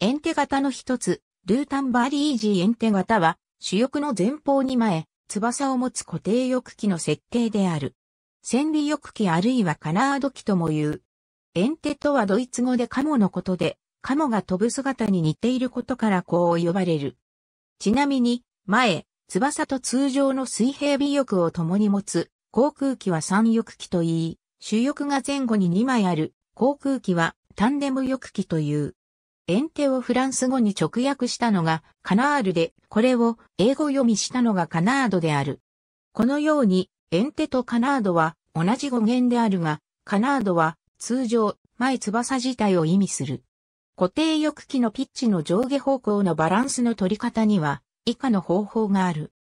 エンテ型の一つ、ルータンバーリージーエンテ型は、主翼の前方に前、翼を持つ固定翼機の設計である。千里翼機あるいはカナード機とも言う。エンテとはドイツ語でカモのことで、カモが飛ぶ姿に似ていることからこう呼ばれる。ちなみに、前、翼と通常の水平尾翼を共に持つ、航空機は三翼機といい、主翼が前後に2枚ある、航空機はタンデム翼機という。エンテをフランス語に直訳したのがカナールで、これを英語読みしたのがカナードである。このように、エンテとカナードは同じ語源であるが、カナードは通常、前翼自体を意味する。固定翼機のピッチの上下方向のバランスの取り方には、以下の方法がある。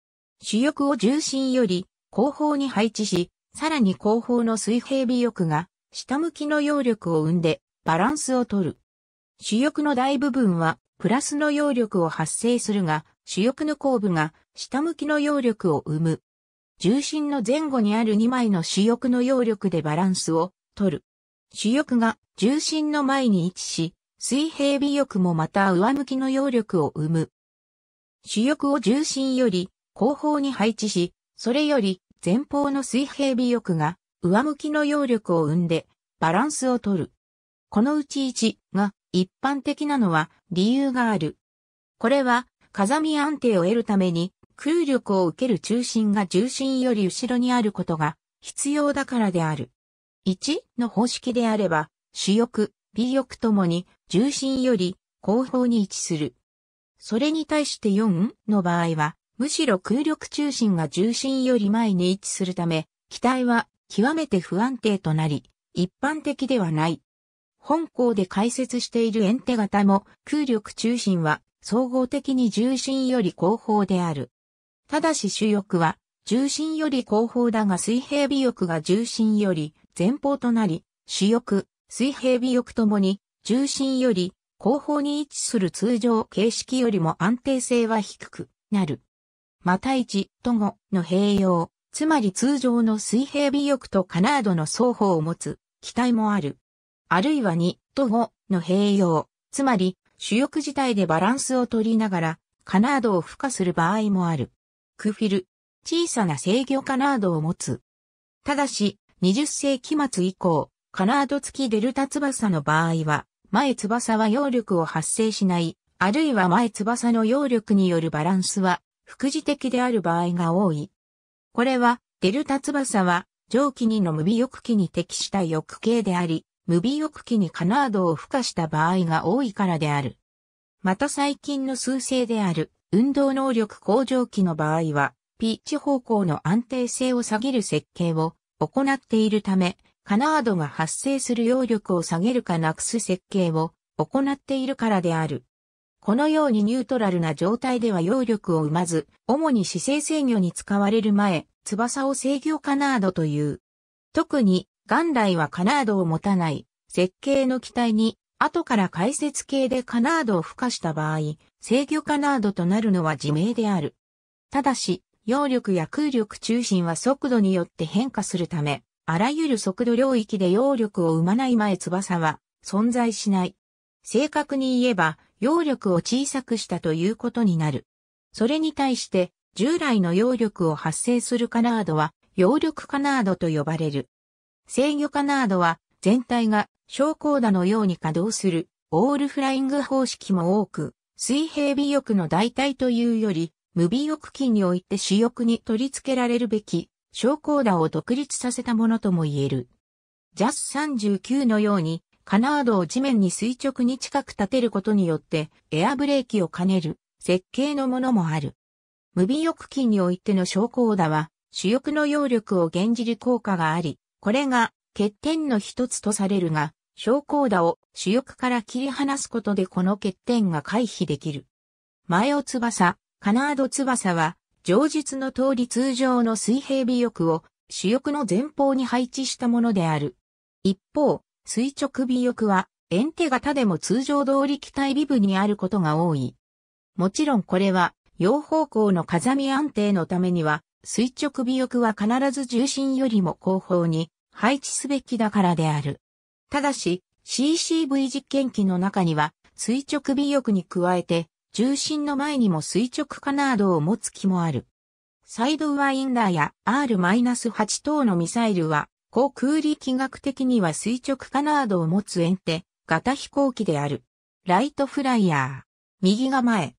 主翼を重心より後方に配置し、さらに後方の水平尾翼が下向きの揚力を生んでバランスを取る。主翼の大部分はプラスの揚力を発生するが、主翼の後部が下向きの揚力を生む。重心の前後にある2枚の主翼の揚力でバランスを取る。主翼が重心の前に位置し、水平尾翼もまた上向きの揚力を生む。主翼を重心より後方に配置し、それより前方の水平尾翼が上向きの揚力を生んでバランスを取る。このうち1が一般的なのは理由がある。これは風見安定を得るために空力を受ける中心が重心より後ろにあることが必要だからである。1の方式であれば主翼、尾翼ともに重心より後方に位置する。それに対して4の場合はむしろ空力中心が重心より前に位置するため、機体は極めて不安定となり、一般的ではない。本校で解説しているエンテ型も空力中心は総合的に重心より後方である。ただし主翼は重心より後方だが水平尾翼が重心より前方となり、主翼、水平尾翼ともに重心より後方に位置する通常形式よりも安定性は低くなる。また1と5の併用、つまり通常の水平尾翼とカナードの双方を持つ機体もある。あるいは2と5の併用、つまり主翼自体でバランスを取りながら、カナードを付加する場合もある。クフィル、小さな制御カナードを持つ。ただし、20世紀末以降、カナード付きデルタ翼の場合は、前翼は揚力を発生しない、あるいは前翼の揚力によるバランスは、副次的である場合が多い。これは、デルタ翼は、蒸気2の無尾翼機に適した翼形であり、無美翼機にカナードを付加した場合が多いからである。また最近の数星である運動能力向上機の場合は、ピッチ方向の安定性を下げる設計を行っているため、カナードが発生する揚力を下げるかなくす設計を行っているからである。このようにニュートラルな状態では揚力を生まず、主に姿勢制御に使われる前、翼を制御カナードという。特に元来はカナードを持たない設計の機体に、後から解説形でカナードを付加した場合、制御カナードとなるのは自明である。ただし、揚力や空力中心は速度によって変化するため、あらゆる速度領域で揚力を生まない前翼は存在しない。正確に言えば、揚力を小さくしたということになる。それに対して、従来の揚力を発生するカナードは、揚力カナードと呼ばれる。制御カナードは全体が昇降打のように稼働するオールフライング方式も多く、水平尾翼の代替というより、無尾翼機において主翼に取り付けられるべき昇降打を独立させたものとも言える。JAS39 のようにカナードを地面に垂直に近く立てることによってエアブレーキを兼ねる設計のものもある。無尾翼機においての昇降打は主翼の揚力を減じる効果があり、これが欠点の一つとされるが、昇降打を主翼から切り離すことでこの欠点が回避できる。前尾翼、カナード翼は、上述の通り通常の水平尾翼を主翼の前方に配置したものである。一方、垂直尾翼は、エンテ型でも通常通り機体尾部にあることが多い。もちろんこれは、両方向の風見安定のためには、垂直尾翼は必ず重心よりも後方に配置すべきだからである。ただし、CCV 実験機の中には、垂直尾翼に加えて、重心の前にも垂直カナードを持つ機もある。サイドワインダーや R-8 等のミサイルは、航空力学的には垂直カナードを持つ遠手、型飛行機である。ライトフライヤー。右が前。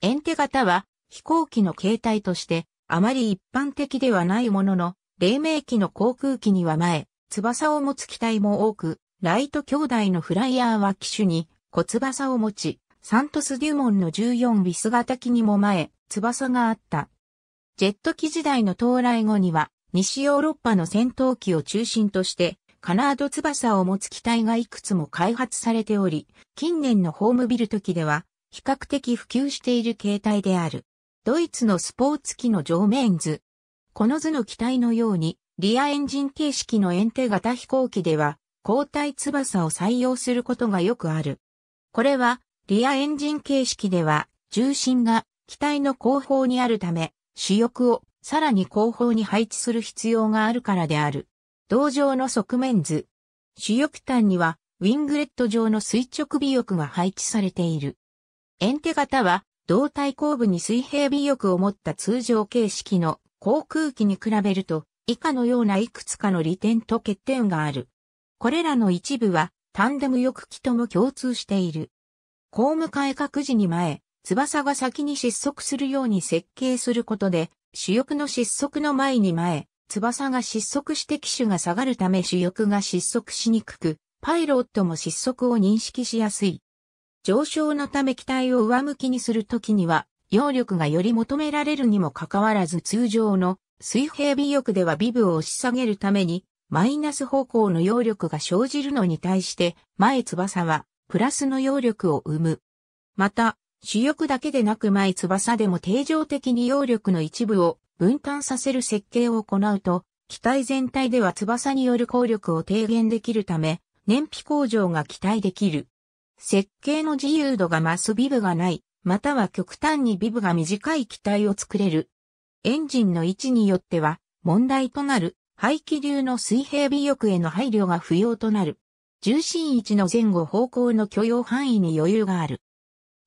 遠手型は、飛行機の形態として、あまり一般的ではないものの、黎明期の航空機には前、翼を持つ機体も多く、ライト兄弟のフライヤーは機種に小翼を持ち、サントス・デュモンの14ビス型機にも前、翼があった。ジェット機時代の到来後には、西ヨーロッパの戦闘機を中心として、カナード翼を持つ機体がいくつも開発されており、近年のホームビルト機では、比較的普及している形態である。ドイツのスポーツ機の上面図。この図の機体のように、リアエンジン形式の円テ型飛行機では、交代翼を採用することがよくある。これは、リアエンジン形式では、重心が機体の後方にあるため、主翼をさらに後方に配置する必要があるからである。同上の側面図。主翼端には、ウィングレット状の垂直尾翼が配置されている。エンテ型は、胴体後部に水平尾翼を持った通常形式の航空機に比べると、以下のようないくつかの利点と欠点がある。これらの一部は、タンデム翼機とも共通している。公務改革時に前、翼が先に失速するように設計することで、主翼の失速の前に前、翼が失速して機種が下がるため主翼が失速しにくく、パイロットも失速を認識しやすい。上昇のため機体を上向きにするときには、揚力がより求められるにもかかわらず通常の水平尾翼では尾部を押し下げるために、マイナス方向の揚力が生じるのに対して、前翼はプラスの揚力を生む。また、主翼だけでなく前翼でも定常的に揚力の一部を分担させる設計を行うと、機体全体では翼による効力を低減できるため、燃費向上が期待できる。設計の自由度が増すビブがない、または極端にビブが短い機体を作れる。エンジンの位置によっては、問題となる、排気流の水平尾翼への配慮が不要となる。重心位置の前後方向の許容範囲に余裕がある。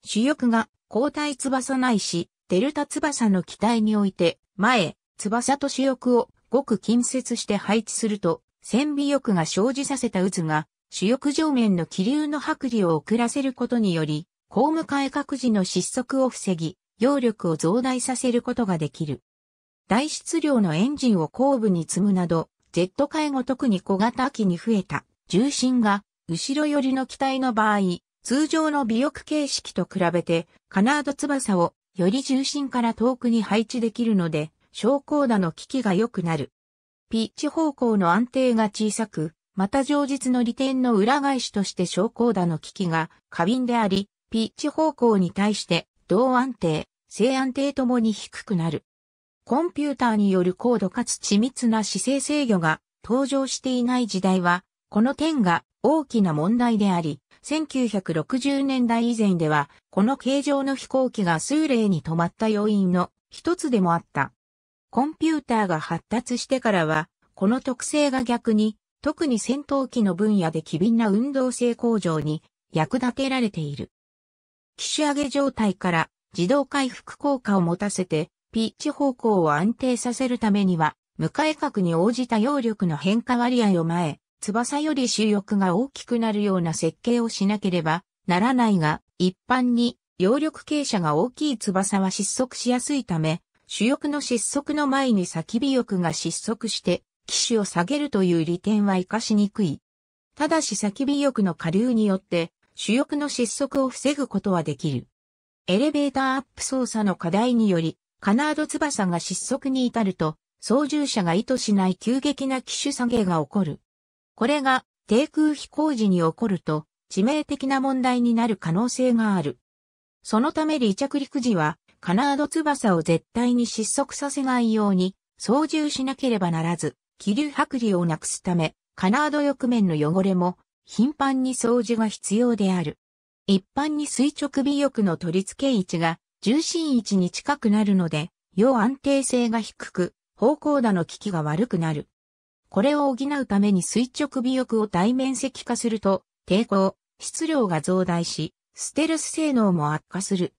主翼が交代翼ないし、デルタ翼の機体において、前、翼と主翼をごく近接して配置すると、線尾翼が生じさせた渦が主翼上面の気流の剥離を遅らせることにより、公務改革時の失速を防ぎ、揚力を増大させることができる。大質量のエンジンを後部に積むなど、Z 介後、特に小型機に増えた重心が後ろ寄りの機体の場合、通常の尾翼形式と比べてカナード翼をより重心から遠くに配置できるので、昇降打の機器が良くなる。ピッチ方向の安定が小さく、また上述の利点の裏返しとして昇降打の機器が過敏であり、ピッチ方向に対して同安定、正安定ともに低くなる。コンピューターによる高度かつ緻密な姿勢制御が登場していない時代は、この点が大きな問題であり、1960年代以前では、この形状の飛行機が数例に止まった要因の一つでもあった。コンピューターが発達してからは、この特性が逆に特に戦闘機の分野で機敏な運動性向上に役立てられている。機種上げ状態から自動回復効果を持たせて、ピッチ方向を安定させるためには、向かい角に応じた揚力の変化割合を前、翼より主翼が大きくなるような設計をしなければならないが、一般に揚力傾斜が大きい翼は失速しやすいため、主翼の失速の前に先尾翼が失速して機種を下げるという利点は活かしにくい。ただし先尾翼の下流によって、主翼の失速を防ぐことはできる。エレベーターアップ操作の課題により、カナード翼が失速に至ると、操縦者が意図しない急激な機種下げが起こる。これが低空飛行時に起こると致命的な問題になる可能性がある。そのため離着陸時はカナード翼を絶対に失速させないように操縦しなければならず、気流剥離をなくすため、カナード翼面の汚れも頻繁に掃除が必要である。一般に垂直尾翼の取り付け位置が重心位置に近くなるので、要安定性が低く、方向打の効きが悪くなる。これを補うために垂直尾翼を対面積化すると、抵抗、質量が増大し、ステルス性能も悪化する。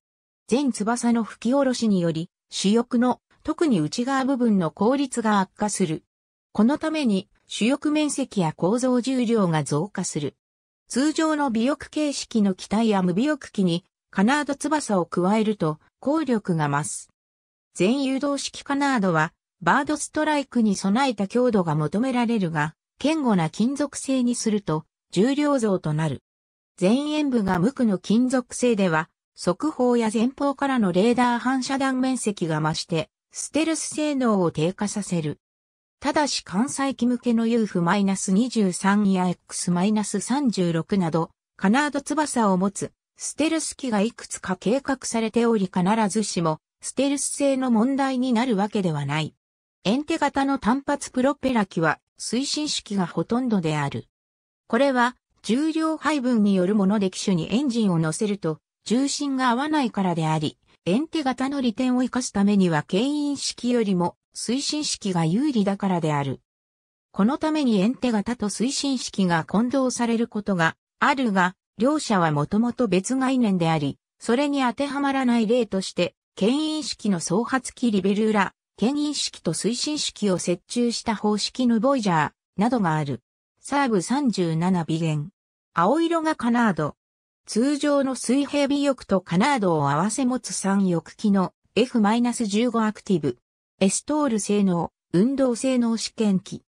全翼の吹き下ろしにより、主翼の特に内側部分の効率が悪化する。このために主翼面積や構造重量が増加する。通常の尾翼形式の機体や無尾翼機にカナード翼を加えると効力が増す。全誘導式カナードはバードストライクに備えた強度が求められるが、堅固な金属製にすると重量増となる。前円部が無垢の金属製では、速報や前方からのレーダー反射弾面積が増して、ステルス性能を低下させる。ただし関西機向けの UF-23 や X-36 など、カナード翼を持つ、ステルス機がいくつか計画されており必ずしも、ステルス性の問題になるわけではない。エンテ型の単発プロペラ機は推進式がほとんどである。これは重量配分によるもので機種にエンジンを乗せると重心が合わないからであり、エンテ型の利点を生かすためには牽引式よりも推進式が有利だからである。このためにエンテ型と推進式が混同されることがあるが、両者はもともと別概念であり、それに当てはまらない例として、牽引式の総発機リベルーラ、牽引式と推進式を接中した方式のボイジャーなどがある。サーブ37微元。青色がカナード。通常の水平尾翼とカナードを合わせ持つ3翼機の F-15 アクティブ。エストール性能、運動性能試験機。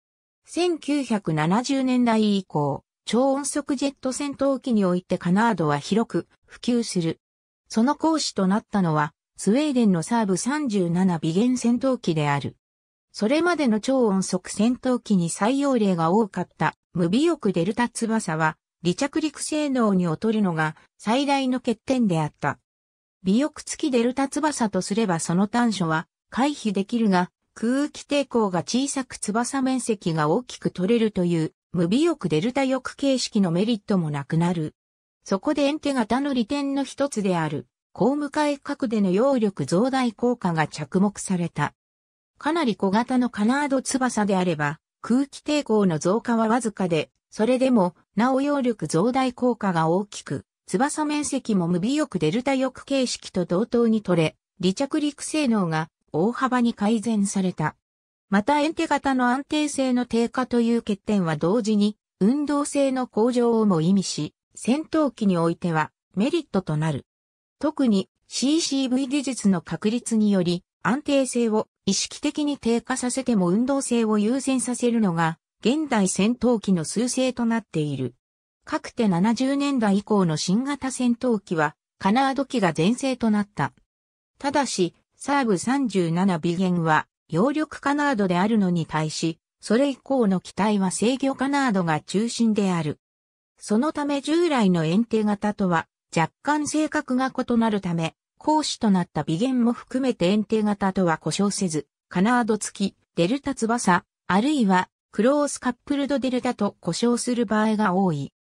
1970年代以降、超音速ジェット戦闘機においてカナードは広く普及する。その講師となったのは、スウェーデンのサーブ37微減戦闘機である。それまでの超音速戦闘機に採用例が多かった無尾翼デルタ翼は離着陸性能に劣るのが最大の欠点であった。尾翼付きデルタ翼とすればその短所は回避できるが、空気抵抗が小さく翼面積が大きく取れるという、無尾翼デルタ翼形式のメリットもなくなる。そこでエンテ型の利点の一つである、高無回角での揚力増大効果が着目された。かなり小型のカナード翼であれば、空気抵抗の増加はわずかで、それでも、なお揚力増大効果が大きく、翼面積も無尾翼デルタ翼形式と同等に取れ、離着陸性能が大幅に改善された。またエンテ型の安定性の低下という欠点は同時に運動性の向上をも意味し、戦闘機においてはメリットとなる。特に CCV 技術の確立により安定性を意識的に低下させても運動性を優先させるのが現代戦闘機の趨勢となっている。各て70年代以降の新型戦闘機はカナード機が前世となった。ただし、サーブ37微減は、揚力カナードであるのに対し、それ以降の機体は制御カナードが中心である。そのため従来の遠定型とは若干性格が異なるため、講師となった微減も含めて遠定型とは故障せず、カナード付き、デルタ翼、あるいはクロースカップルドデルタと故障する場合が多い。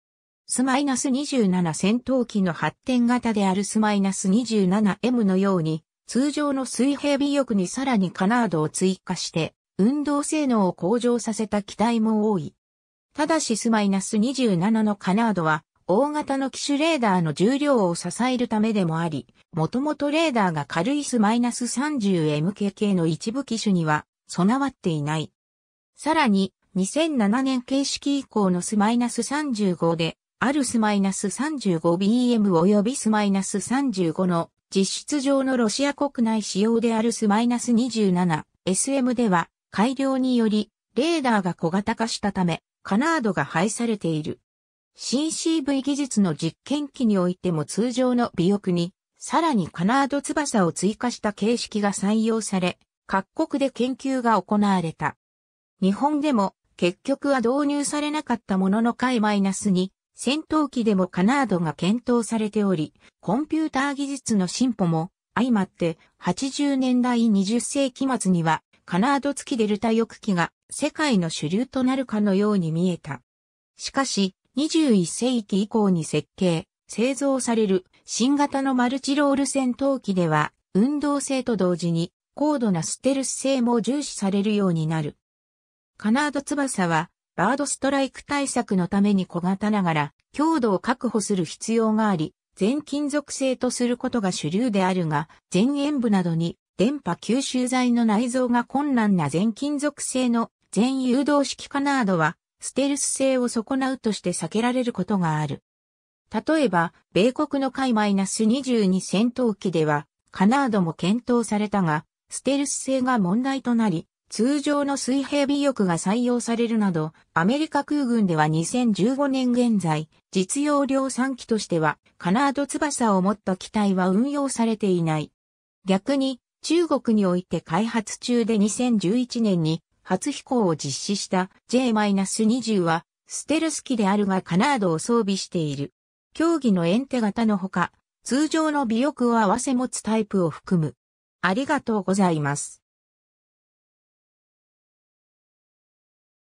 スマイナス27戦闘機の発展型であるスマイナス 27M のように、通常の水平尾翼にさらにカナードを追加して、運動性能を向上させた機体も多い。ただしスマイナス27のカナードは、大型の機種レーダーの重量を支えるためでもあり、もともとレーダーが軽いスマイナス 30MKK の一部機種には備わっていない。さらに、2007年形式以降のスマイナス35で、あるスマイナス 35BM 及びスマイナス35の実質上のロシア国内仕様であるス -27SM では改良によりレーダーが小型化したためカナードが配されている。CCV 技術の実験機においても通常の尾翼にさらにカナード翼を追加した形式が採用され各国で研究が行われた。日本でも結局は導入されなかったものの回に。戦闘機でもカナードが検討されており、コンピューター技術の進歩も相まって80年代20世紀末にはカナード付きデルタ翼機が世界の主流となるかのように見えた。しかし21世紀以降に設計、製造される新型のマルチロール戦闘機では運動性と同時に高度なステルス性も重視されるようになる。カナード翼はバードストライク対策のために小型ながら強度を確保する必要があり、全金属製とすることが主流であるが、前縁部などに電波吸収剤の内蔵が困難な全金属製の全誘導式カナードは、ステルス性を損なうとして避けられることがある。例えば、米国の海 -22 戦闘機では、カナードも検討されたが、ステルス性が問題となり、通常の水平尾翼が採用されるなど、アメリカ空軍では2015年現在、実用量産機としては、カナード翼を持った機体は運用されていない。逆に、中国において開発中で2011年に初飛行を実施した J-20 は、ステルス機であるがカナードを装備している。競技のエンテ型のほか、通常の尾翼を合わせ持つタイプを含む。ありがとうございます。